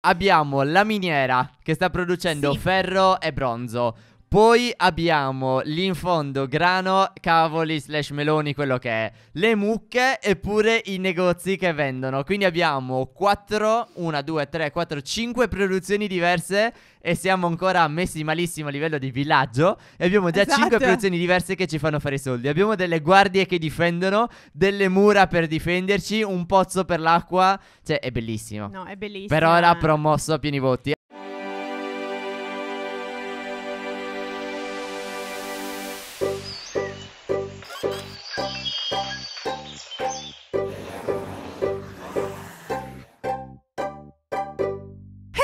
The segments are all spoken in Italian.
abbiamo la miniera che sta producendo sì. ferro e bronzo. Poi abbiamo lì in fondo grano, cavoli, slash meloni, quello che è. Le mucche e pure i negozi che vendono. Quindi abbiamo 4, 1, 2, 3, 4, 5 produzioni diverse e siamo ancora messi malissimo a livello di villaggio e abbiamo già esatto. 5 produzioni diverse che ci fanno fare i soldi. Abbiamo delle guardie che difendono, delle mura per difenderci, un pozzo per l'acqua. Cioè, è bellissimo. No, è bellissimo. Per ora promosso a pieni voti.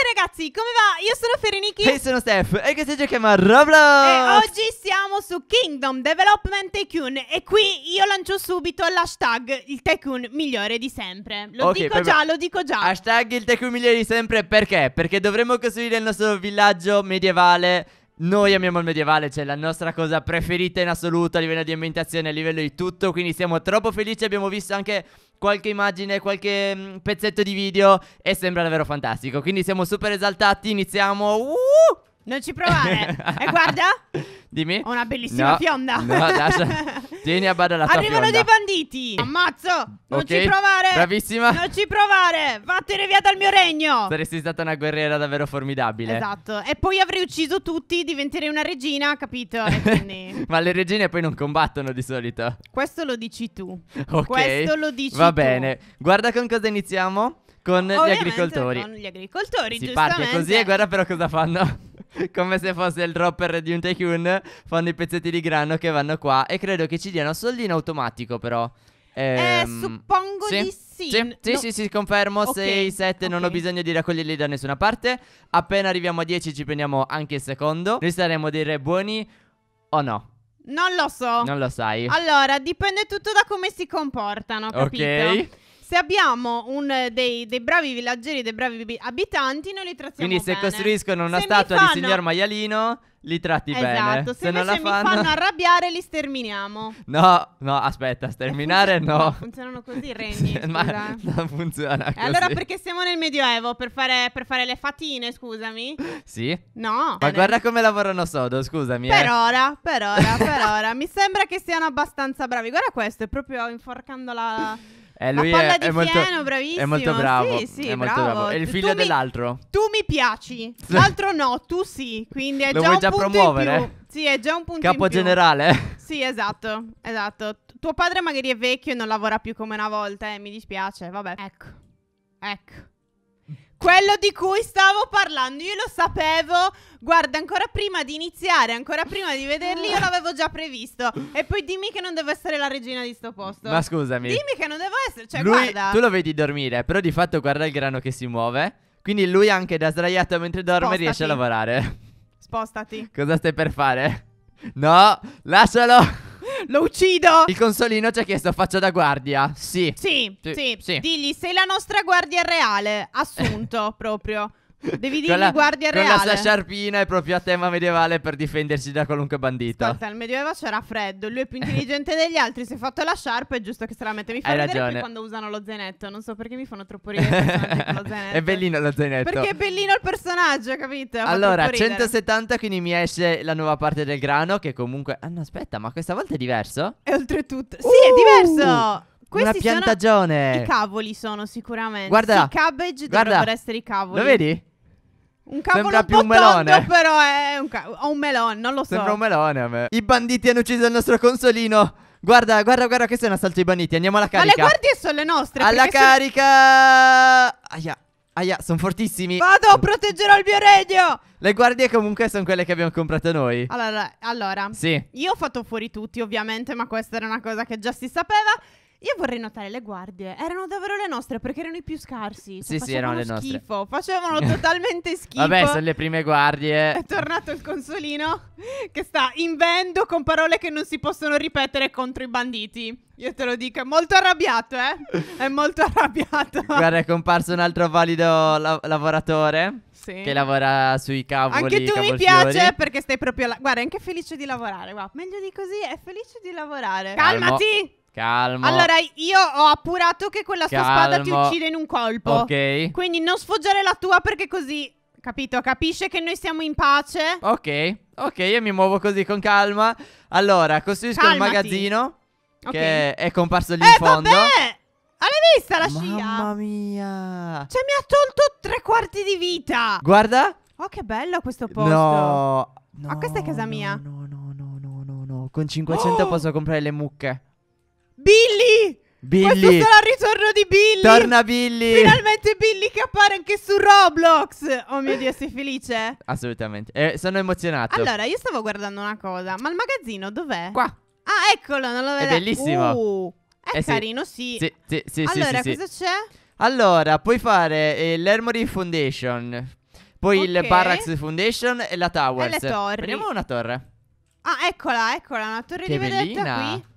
ragazzi, come va? Io sono Ferenichi E sono Steph E questo giochiamo a Roblox E oggi siamo su Kingdom Development Tycoon E qui io lancio subito l'hashtag Il Tycoon migliore di sempre Lo okay, dico già, lo dico già Hashtag il Tycoon migliore di sempre perché? Perché dovremo costruire il nostro villaggio medievale noi amiamo il medievale, cioè la nostra cosa preferita in assoluto a livello di ambientazione, a livello di tutto, quindi siamo troppo felici, abbiamo visto anche qualche immagine, qualche mm, pezzetto di video e sembra davvero fantastico, quindi siamo super esaltati, iniziamo... Uh! Non ci provare. e eh, guarda. Dimmi. Ho una bellissima no, fionda. No, lascia. Tieni a bada la tua Arrivano fionda. dei banditi. Ammazzo. Non okay. ci provare. Bravissima. Non ci provare. Vattene via dal mio regno. Saresti stata una guerriera davvero formidabile. Esatto. E poi avrei ucciso tutti, diventerei una regina, capito? Quindi... Ma le regine poi non combattono di solito. Questo lo dici tu. Ok. Questo lo dici Va tu. Va bene. Guarda con cosa iniziamo. Con Ovviamente gli agricoltori. Con gli agricoltori, si giustamente. Si parte così e guarda però cosa fanno come se fosse il dropper di un Tycoon, fanno i pezzetti di grano che vanno qua e credo che ci diano soldi in automatico però. Ehm, eh, ehm, suppongo sì. di sì. Sì, no. sì, sì, sì, confermo. Okay. 6, 7, okay. non ho bisogno di raccoglierli da nessuna parte. Appena arriviamo a 10 ci prendiamo anche il secondo. Noi saremo dei re buoni o no? Non lo so. Non lo sai. Allora, dipende tutto da come si comportano, capito? Ok se abbiamo un, eh, dei, dei, bravi villaggeri, dei bravi abitanti, noi li trattiamo bene. Quindi se costruiscono una se statua fanno... di signor maialino, li tratti esatto. bene. Esatto, se, se non la fanno... mi fanno arrabbiare, li sterminiamo. No, no, aspetta, sterminare no. Funzionano così i regni, Ma non funziona così. E allora perché siamo nel Medioevo? Per fare, per fare le fatine, scusami? Sì. No. Ma eh, guarda come lavorano sodo, scusami. Per eh. ora, per ora, per ora. Mi sembra che siano abbastanza bravi. Guarda questo, è proprio inforcando la... Eh, lui la palla è, di è molto, fieno, bravissimo. È molto bravo. Sì, sì, è molto bravo. bravo. È il figlio tu dell'altro. Mi, tu mi piaci, l'altro no, tu sì. Quindi è Lo già vuoi un già punto promuovere? Sì, è già un punto Capo generale. Sì, esatto, esatto. Tuo padre magari è vecchio e non lavora più come una volta, eh, mi dispiace, vabbè. Ecco. Ecco quello di cui stavo parlando, io lo sapevo. Guarda, ancora prima di iniziare, ancora prima di vederli, io l'avevo già previsto. E poi dimmi che non devo essere la regina di sto posto. Ma scusami. Dimmi che non devo essere. Cioè, lui, guarda. Tu lo vedi dormire, però di fatto guarda il grano che si muove. Quindi lui anche da sdraiato mentre dorme Spostati. riesce a lavorare. Spostati. Cosa stai per fare? No, lascialo. Lo uccido. Il consolino ci ha chiesto faccia da guardia. Sì. Sì, sì. sì. sì. Digli sei la nostra guardia reale. Assunto proprio. Devi dirmi la, guardia reale. Con la sua sciarpina è proprio a tema medievale per difendersi da qualunque bandito. Ascolta, al medioevo c'era freddo, lui è più intelligente degli altri, si è fatto la sciarpa, è giusto che se la mette. Mi fa Hai vedere poi quando usano lo zainetto, non so perché mi fanno troppo ridere con lo zainetto. È bellino lo zainetto. Perché è bellino il personaggio, capito? allora, 170 quindi mi esce la nuova parte del grano che comunque... Ah no, aspetta, ma questa volta è diverso? E oltretutto... Sì, è uh! diverso! Questi una piantagione. Sono... I cavoli sono sicuramente. Guarda. I cabbage guarda, dovrebbero essere i cavoli. Lo vedi? Un cavolo Sembra un più un melone. Tonto, però è un, ca- un melone, non lo so. Sembra un melone a me. I banditi hanno ucciso il nostro consolino. Guarda, guarda, guarda, che sono assalti i banditi. Andiamo alla carica. Ma le guardie sono le nostre. Alla carica. Sono... Aia. Aia, sono fortissimi. Vado, proteggerò il mio regno. Le guardie comunque sono quelle che abbiamo comprato noi. Allora, allora. Sì. Io ho fatto fuori tutti, ovviamente, ma questa era una cosa che già si sapeva. Io vorrei notare le guardie. Erano davvero le nostre perché erano i più scarsi. Sì, sì, erano le nostre. Schifo, facevano totalmente schifo. Vabbè, sono le prime guardie. È tornato il consolino che sta invendo con parole che non si possono ripetere contro i banditi. Io te lo dico, è molto arrabbiato, eh? È molto arrabbiato. Guarda, è comparso un altro valido la- lavoratore. Sì. Che lavora sui cavoli Anche tu mi piace perché stai proprio... La- Guarda, è anche felice di lavorare, guarda. Meglio di così, è felice di lavorare. Calmati! Calmo. Calmo. Allora, io ho appurato che quella sua Calmo. spada ti uccide in un colpo. Ok. Quindi non sfoggiare la tua perché così. Capito? Capisce che noi siamo in pace? Ok, ok, io mi muovo così con calma. Allora, costruisco Calmati. il magazzino. Okay. Che è comparso lì eh, in fondo. Vabbè! L'hai vista la scia? Mamma mia! Cioè, mi ha tolto tre quarti di vita! Guarda! Oh, che bello questo posto! No! no oh, questa è casa mia! No, no, no, no, no, no. Con 500 oh. posso comprare le mucche. Billy! Billy! Questo sarà il ritorno di Billy! Torna Billy! Finalmente Billy che appare anche su Roblox! Oh mio Dio, sei felice? Assolutamente. Eh, sono emozionato. Allora, io stavo guardando una cosa, ma il magazzino dov'è? Qua! Ah, eccolo, non lo vedo. È bellissimo! Uh, è eh, carino, sì. Sì, sì, sì. Allora, sì, sì, cosa c'è? Allora, puoi fare eh, l'Hermory Foundation, poi okay. il Barracks Foundation e la Tower. E le torri. Prendiamo una torre. Ah, eccola, eccola, una torre che di vedetta bellina. qui.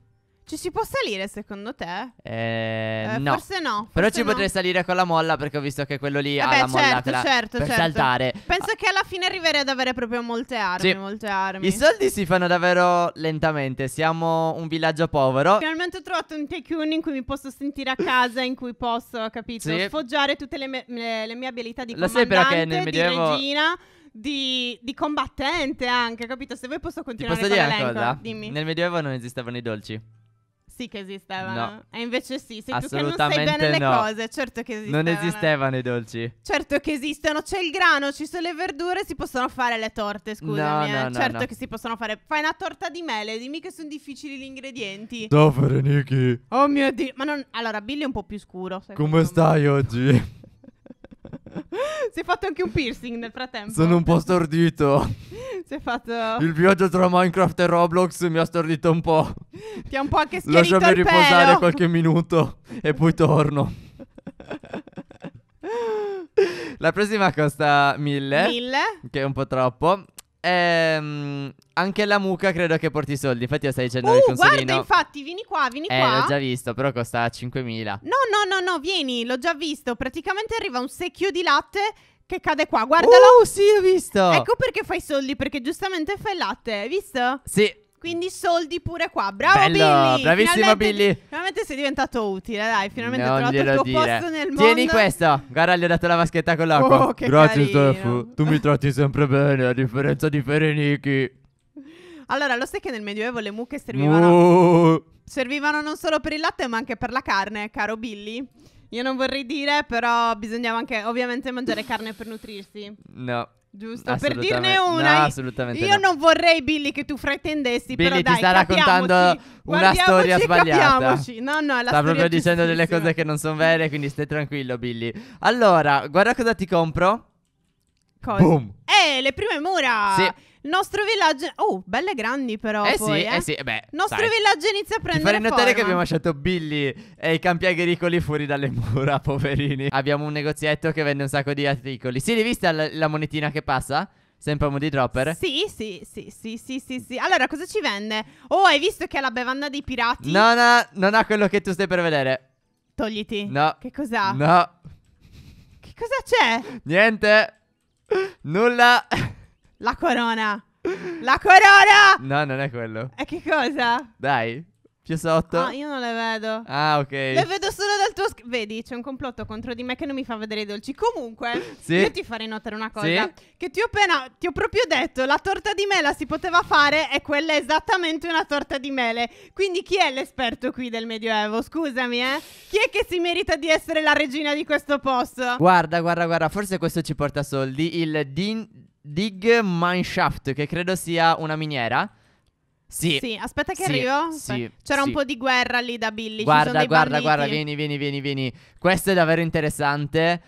Ci si può salire secondo te? Eh, eh, no. Forse no. Forse Però ci no. potrei salire con la molla perché ho visto che quello lì Vabbè, ha la molla certo, certo, per certo. saltare. Penso ah. che alla fine arriverei ad avere proprio molte armi, sì. molte armi. I soldi si fanno davvero lentamente. Siamo un villaggio povero. Finalmente ho trovato un tycoon in cui mi posso sentire a casa, in cui posso, capito, sì. sfoggiare tutte le, me le, le, mie abilità di Lo comandante, sai perché nel medievo... di regina... Di, di, combattente anche, capito? Se vuoi posso continuare Ti posso dire una cosa? Dimmi. Nel Medioevo non esistevano i dolci sì che esistevano. No. E invece sì, sei tu che non sai bene no. le cose, certo che esistevano. Non esistevano i dolci. Certo che esistono, c'è il grano, ci sono le verdure, si possono fare le torte, scusami. No, eh. no, eh. certo che si possono fare. Fai una torta di mele, dimmi che sono difficili gli ingredienti. Zofere, Niki. Oh mio Dio. Ma non... Allora, Billy è un po' più scuro. Come me. stai oggi? si è fatto anche un piercing nel frattempo. Sono un po' stordito. si è fatto... Il viaggio tra Minecraft e Roblox mi ha stordito un po'. Ti ha un po' anche schiarito Lasciami riposare pelo. qualche minuto e poi torno. La prossima costa 1000. 1000. Che è un po' troppo ehm, anche la mucca credo che porti soldi. Infatti, io stai dicendo uh, il consulino. Guarda, infatti, vieni qua, vieni eh, qua. l'ho già visto, però costa 5.000. No, no, no, no, vieni, l'ho già visto. Praticamente arriva un secchio di latte che cade qua. Guardalo. Oh, uh, sì, l'ho visto. Ecco perché fai soldi, perché giustamente fai latte, hai visto? Sì. Quindi soldi pure qua. Bravo Bello, Billy! Bravissimo finalmente, Billy! Finalmente sei diventato utile, dai. Finalmente non ho trovato il tuo dire. posto nel mondo. Tieni questo. Guarda, gli ho dato la vaschetta con l'acqua. Oh, che Grazie, Stefano. Tu mi tratti sempre bene, a differenza di Ferenichi. Allora, lo sai che nel Medioevo le mucche servivano... Uh. Servivano non solo per il latte, ma anche per la carne, caro Billy. Io non vorrei dire, però bisognava anche ovviamente mangiare carne per nutrirsi. No. Giusto, per dirne una. No, assolutamente. Io no. non vorrei, Billy, che tu fraintendessi. Billy però ti sta raccontando una storia sbagliata. Capiamoci. No, no, la sta proprio dicendo delle cose che non sono vere, quindi stai tranquillo, Billy. Allora, guarda cosa ti compro cosa? Boom! Eh, le prime mura! Sì. Il nostro villaggio... Oh, belle grandi però Eh poi, sì, eh, eh. sì, beh, Il nostro sai. villaggio inizia a prendere Ti farei notare forma. che abbiamo lasciato Billy e i campi agricoli fuori dalle mura, poverini Abbiamo un negozietto che vende un sacco di articoli Sì, l'hai vista la, la monetina che passa? Sempre Moody Dropper? Sì, sì, sì, sì, sì, sì, sì. Allora, cosa ci vende? Oh, hai visto che ha la bevanda dei pirati? No, no, non ha quello che tu stai per vedere. Togliti. No. Che cos'ha? No. Che cosa c'è? Niente. Nulla. La corona. La corona! No, non è quello. E che cosa? Dai. C'è sotto? No, ah, io non le vedo. Ah, ok. Le vedo solo dal tuo schermo. Vedi, c'è un complotto contro di me che non mi fa vedere i dolci. Comunque, sì? io ti farei notare una cosa. Sì? Che ti ho appena, ti ho proprio detto, la torta di mela si poteva fare e quella è esattamente una torta di mele. Quindi chi è l'esperto qui del Medioevo? Scusami, eh. Chi è che si merita di essere la regina di questo posto? Guarda, guarda, guarda, forse questo ci porta soldi. Il Din... Dig Mineshaft, che credo sia una miniera sì. Sì, aspetta che sì, arrivo. Sì, C'era sì. un po' di guerra lì da Billy. Guarda, guarda, banditi. guarda, vieni, vieni, vieni, vieni. Questo è davvero interessante.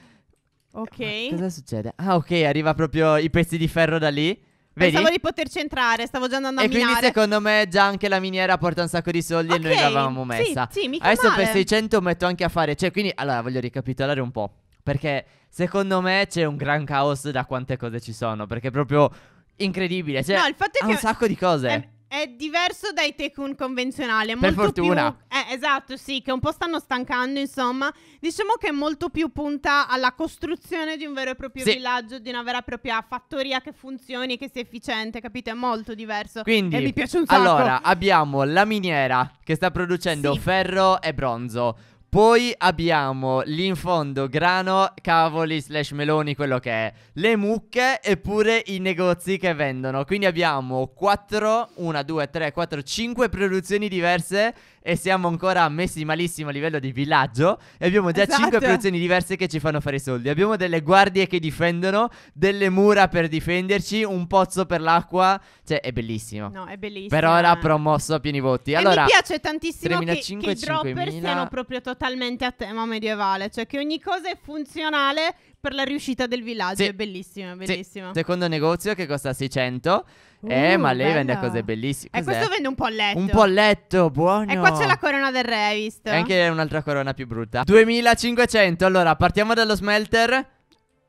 Ok. Ma cosa succede? Ah, ok, arriva proprio i pezzi di ferro da lì. Vedi? Pensavo di poterci entrare, stavo già andando a e minare. E quindi secondo me già anche la miniera porta un sacco di soldi okay. e noi l'avevamo messa. Sì, sì, mica Adesso male. per 600 metto anche a fare, cioè quindi allora voglio ricapitolare un po', perché secondo me c'è un gran caos da quante cose ci sono, perché è proprio incredibile, cioè no, il fatto è che un sacco di cose. È è diverso dai Tekun convenzionali. È per molto fortuna. Più, eh, esatto, sì, che un po' stanno stancando, insomma. Diciamo che è molto più punta alla costruzione di un vero e proprio sì. villaggio, di una vera e propria fattoria che funzioni, che sia efficiente, capito? È molto diverso. Quindi, e mi piace un sacco. Allora, abbiamo la miniera che sta producendo sì. ferro e bronzo. Poi abbiamo lì in fondo grano, cavoli, slash meloni, quello che è. Le mucche e pure i negozi che vendono. Quindi abbiamo 4, 1, 2, 3, 4, 5 produzioni diverse e siamo ancora messi malissimo a livello di villaggio e abbiamo già esatto. 5 produzioni diverse che ci fanno fare i soldi. Abbiamo delle guardie che difendono, delle mura per difenderci, un pozzo per l'acqua, cioè è bellissimo. No, è bellissimo. Per ora promosso a pieni voti. Allora, e mi piace tantissimo 3500, che, che i dropper 5000... siano proprio totalmente a tema medievale, cioè che ogni cosa è funzionale per la riuscita del villaggio. Sì. È bellissima, bellissima. Sì. Secondo negozio che costa 600. Uh, eh, ma lei bella. vende cose bellissime. E eh, questo vende un po' a letto. Un po' a letto, buono. E qua c'è la corona del re, hai visto? E anche un'altra corona più brutta. 2500. Allora, partiamo dallo smelter.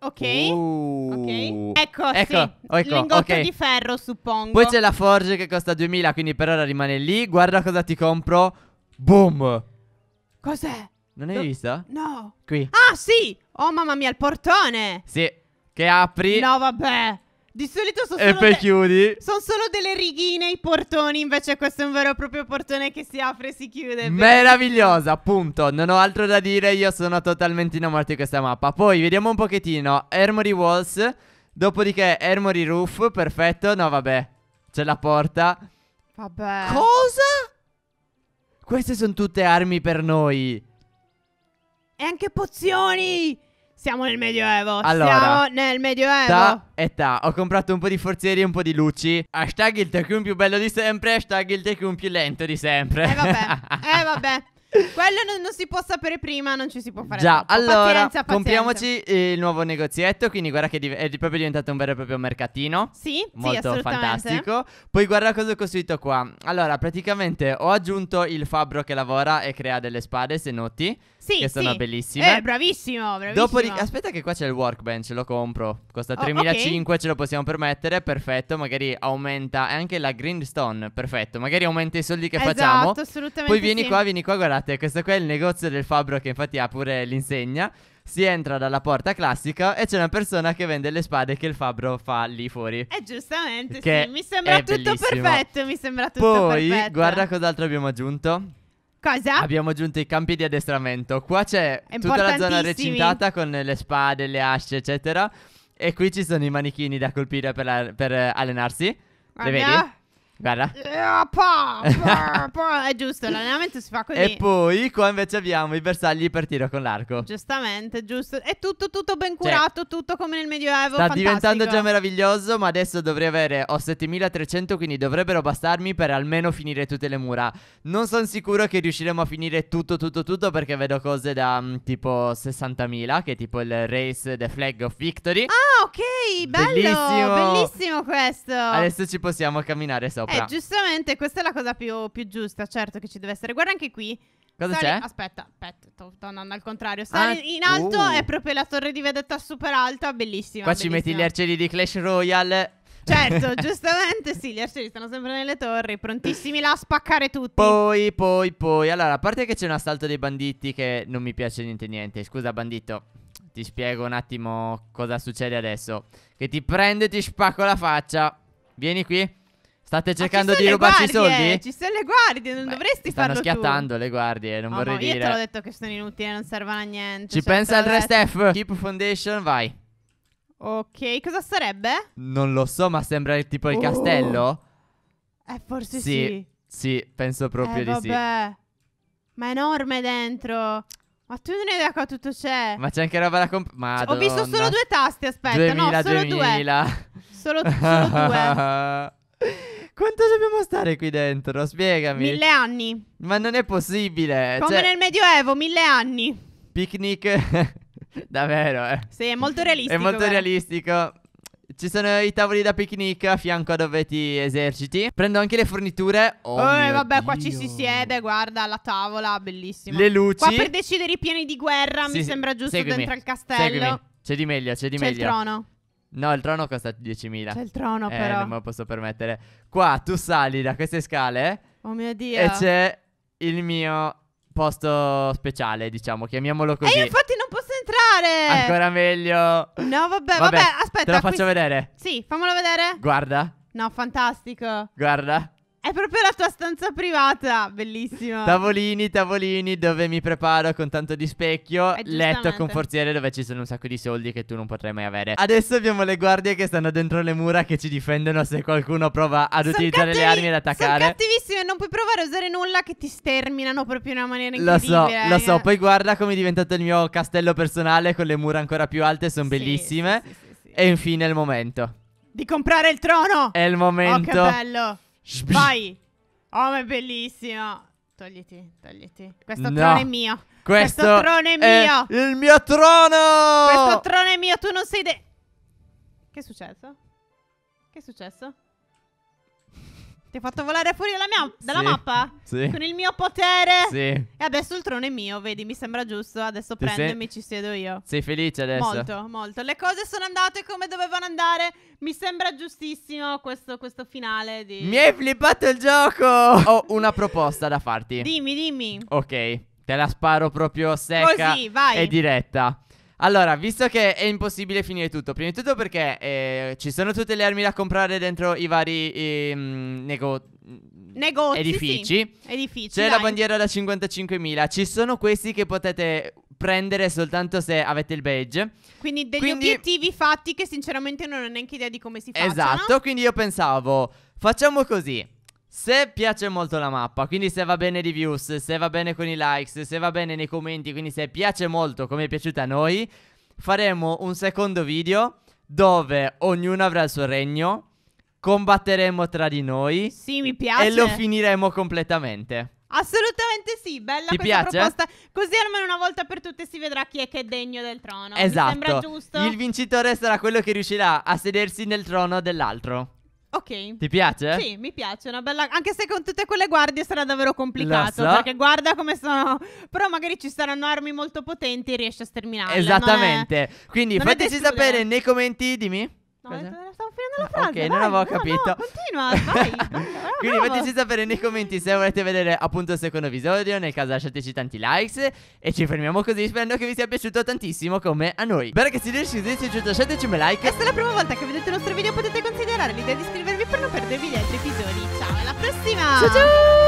Ok. Uh, ok. Ecco, ecco, sì. Ecco, Lingotto okay. di ferro, suppongo. Poi c'è la forge che costa 2000, quindi per ora rimane lì. Guarda cosa ti compro. Boom. Cos'è? Non l'hai Do vista? No. Qui. Ah, sì! Oh, mamma mia, il portone! Sì. Che apri. No, vabbè. Di solito sono solo, de chiudi. sono solo delle righine i portoni, invece questo è un vero e proprio portone che si apre e si chiude. Meravigliosa, appunto. Non ho altro da dire, io sono totalmente innamorato di questa mappa. Poi vediamo un pochettino Armory Walls, dopodiché Armory Roof, perfetto. No, vabbè, c'è la porta. Vabbè. Cosa? Queste sono tutte armi per noi. E anche pozioni! Siamo nel Medioevo. Allora, Siamo nel Medioevo. Ta e Ho comprato un po' di forzieri e un po' di luci. Hashtag il Tecum più bello di sempre. Hashtag il Tecum più lento di sempre. E eh vabbè. e eh vabbè. Quello non, non, si può sapere prima, non ci si può fare. Già, tempo. allora, pazienza, pazienza. compriamoci il nuovo negozietto. Quindi guarda che div- è proprio diventato un vero e proprio mercatino. Sì, molto sì, fantastico. Poi guarda cosa ho costruito qua. Allora, praticamente ho aggiunto il fabbro che lavora e crea delle spade senotti. Sì, che sono sì. bellissime. Eh, bravissimo, bravissimo. Dopodiché, aspetta che qua c'è il workbench, lo compro. Costa 3.500, oh, okay. ce lo possiamo permettere, perfetto. Magari aumenta anche la greenstone, perfetto. Magari aumenta i soldi che esatto, facciamo. Assolutamente. Poi vieni sì. qua, vieni qua, guarda guardate, questo qua è il negozio del fabbro che infatti ha pure l'insegna. Si entra dalla porta classica e c'è una persona che vende le spade che il fabbro fa lì fuori. E eh, giustamente, che sì. Mi sembra tutto bellissimo. perfetto, mi sembra tutto Poi, perfetto. Poi, guarda cos'altro abbiamo aggiunto. Cosa? Abbiamo aggiunto i campi di addestramento. Qua c'è tutta la zona recintata con le spade, le asce, eccetera. E qui ci sono i manichini da colpire per, per eh, allenarsi. Guarda. Le ah, vedi? Guarda. Eh, è giusto, l'allenamento si fa così. E poi qua invece abbiamo i bersagli per tiro con l'arco. Giustamente, giusto. È tutto, tutto ben curato, cioè, tutto come nel Medioevo. Sta fantastico. diventando già meraviglioso, ma adesso dovrei avere, ho 7300, quindi dovrebbero bastarmi per almeno finire tutte le mura. Non sono sicuro che riusciremo a finire tutto, tutto, tutto, perché vedo cose da mm, tipo 60.000, che è tipo il Race the Flag of Victory. Ah, ok, bello, bellissimo, bellissimo questo. Adesso ci possiamo camminare sopra sopra. Eh, giustamente, questa è la cosa più, più giusta, certo che ci deve essere. Guarda anche qui. Cosa Stare... c'è? Aspetta, aspetta, sto, sto andando al contrario. Stare ah, in alto uh. è proprio la torre di vedetta super alta, bellissima. Qua bellissima. ci metti gli arcieri di Clash Royale. Certo, giustamente sì, gli arcieri stanno sempre nelle torri, prontissimi là a spaccare tutti. Poi, poi, poi. Allora, a parte che c'è un assalto dei banditi che non mi piace niente niente. Scusa, bandito. Ti spiego un attimo cosa succede adesso. Che ti prende e ti spacco la faccia. Vieni qui. State cercando di rubarci i soldi? Ci sono le guardie, non Beh, dovresti stanno farlo Stanno schiattando le guardie, non oh, vorrei dire. Io te l'ho detto che sono inutili, non servono a niente. Ci cioè, pensa il Restef. Keep Foundation, vai. Ok, cosa sarebbe? Non lo so, ma sembra tipo il oh. castello. Eh, forse sì. Sì, sì penso proprio eh, di vabbè. sì. Ma è enorme dentro. Ma tu non hai idea qua tutto c'è. Ma c'è anche roba da comprare. Ho visto solo due tasti, aspetta. 2000, no, solo 2000. due. Solo, solo due. Quanto dobbiamo stare qui dentro? Spiegami. Mille anni. Ma non è possibile. Come cioè... nel Medioevo, mille anni. Picnic. Davvero, eh. Sì, è molto realistico. è molto vero. realistico. Ci sono i tavoli da picnic a fianco a dove ti eserciti. Prendo anche le forniture. Oh, eh, vabbè, Dio. qua ci si siede, guarda la tavola, bellissima. Le luci. Qua per decidere i piani di guerra, sì, mi sembra giusto Seguimi. dentro al castello. Seguimi. C'è di meglio, c'è di c'è meglio. C'è il trono. No, il trono costa 10.000. C'è il trono, eh, però. non me lo posso permettere. Qua tu sali da queste scale. Oh mio dio. E c'è il mio posto speciale, diciamo, chiamiamolo così. E io infatti non posso entrare. Ancora meglio. No, vabbè, vabbè, vabbè aspetta. Te lo faccio qui... vedere. Sì, fammelo vedere. Guarda. No, fantastico. Guarda. È proprio la tua stanza privata, bellissima. Tavolini, tavolini dove mi preparo con tanto di specchio, eh, letto con forziere dove ci sono un sacco di soldi che tu non potrai mai avere. Adesso abbiamo le guardie che stanno dentro le mura che ci difendono se qualcuno prova ad son utilizzare cattivi, le armi ad attaccare. Sono cattivissime, non puoi provare a usare nulla che ti sterminano proprio in una maniera incredibile. Lo so, eh. lo so, poi guarda come è diventato il mio castello personale con le mura ancora più alte, sono sì, bellissime. Sì, sì, e infine è il momento. Di comprare il trono! È il momento. Oh, che bello! Vai. Oh, ma è bellissimo. Togliti, togliti. Questo no. trono è mio. Questo, Questo trono è, è mio. il mio trono. Questo trono è mio. Tu non sei de... Che è successo? Che è successo? Ti ho fatto volare fuori dalla, mia, dalla sì, mappa? Sì. Con il mio potere? Sì. E adesso il trono è mio, vedi, mi sembra giusto. Adesso Ti prendo sei... e mi ci siedo io. Sei felice adesso? Molto, molto. Le cose sono andate come dovevano andare. Mi sembra giustissimo questo, questo finale di... Mi hai flippato il gioco! Ho una proposta da farti. Dimmi, dimmi. Ok, te la sparo proprio secca Così, vai. e diretta. Allora, visto che è impossibile finire tutto, prima di tutto perché eh, ci sono tutte le armi da comprare dentro i vari eh, nego- negozi, edifici. Sì. edifici C'è dai. la bandiera da 55.000. Ci sono questi che potete prendere soltanto se avete il badge. Quindi degli quindi... obiettivi fatti che sinceramente non ho neanche idea di come si facciano. Esatto, quindi io pensavo, facciamo così. Se piace molto la mappa, quindi se va bene di views, se va bene con i likes, se va bene nei commenti, quindi se piace molto come è piaciuta a noi, faremo un secondo video dove ognuno avrà il suo regno, combatteremo tra di noi. Sì, mi piace. E lo finiremo completamente. Assolutamente sì, bella Ti questa piace? proposta. Così almeno una volta per tutte si vedrà chi è che è degno del trono. Esatto. Mi sembra esatto. giusto. Il vincitore sarà quello che riuscirà a sedersi nel trono dell'altro. Ok. Ti piace? Sì, mi piace. Una bella... Anche se con tutte quelle guardie sarà davvero complicato. So. Perché guarda come sono. Però magari ci saranno armi molto potenti e riesci a sterminarle. Esattamente. È... Quindi fateci sapere nei commenti, dimmi. No, Cosa? stavo finendo la ah, frase. Ok, vai, non avevo no, capito. No, continua, vai. Quindi fateci sapere nei commenti se volete vedere appunto il secondo episodio. Nel caso lasciateci tanti likes. E ci fermiamo così, sperando che vi sia piaciuto tantissimo come a noi. Beh ragazzi, se vi è piaciuto lasciateci un like. E se è la prima volta che vedete il nostro video potete considerare l'idea di iscrivervi per non perdervi gli altri episodi. Ciao, alla prossima! Ciao ciao!